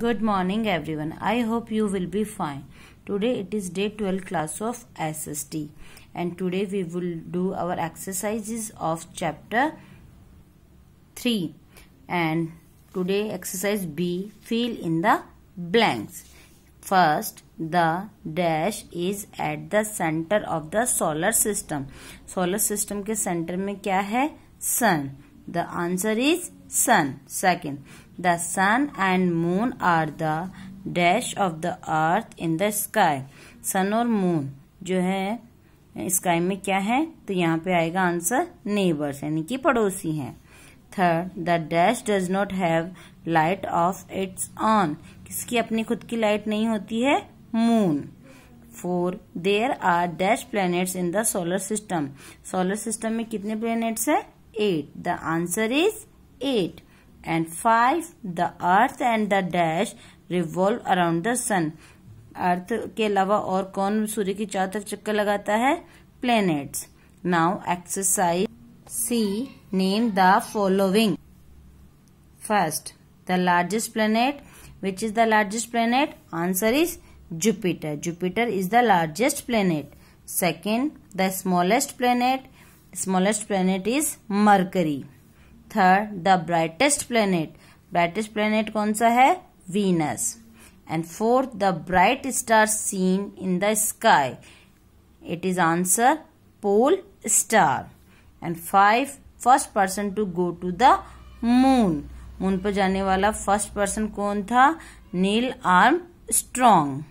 Good morning everyone. I hope you will be fine. Today it is day 12 class of SST and today we will do our exercises of chapter 3 and today exercise B fill in the blanks. First the dash is at the center of the solar system. Solar system ke center mein kya hai Sun. The answer is sun. Second, the sun and moon are the dash of the earth in the sky sun और moon जो है sky में क्या है तो यहाँ पे आएगा आंसर नेबर्स यानी कि पड़ोसी हैं third the dash does not have light of its own किसकी अपनी खुद की लाइट नहीं होती है moon four there are dash planets in the solar system solar system में कितने प्लैनेट्स हैं eight. The answer is eight. And five, The earth and the dash revolve around the sun. Earth के अलावा और कौन सूर्य की चार तरफ चक्कर लगाता है Planets. Now exercise C. Name the following. First, the largest planet. which is the largest planet answer is jupiter jupiter is the largest planet second the smallest planet smallest planet is mercury third the brightest planet brightest planet kaun sa hai venus and fourth the bright star seen in the sky it is answer pole star and five first person to go to the moon moon पर जाने वाला first person कौन था नील arm strong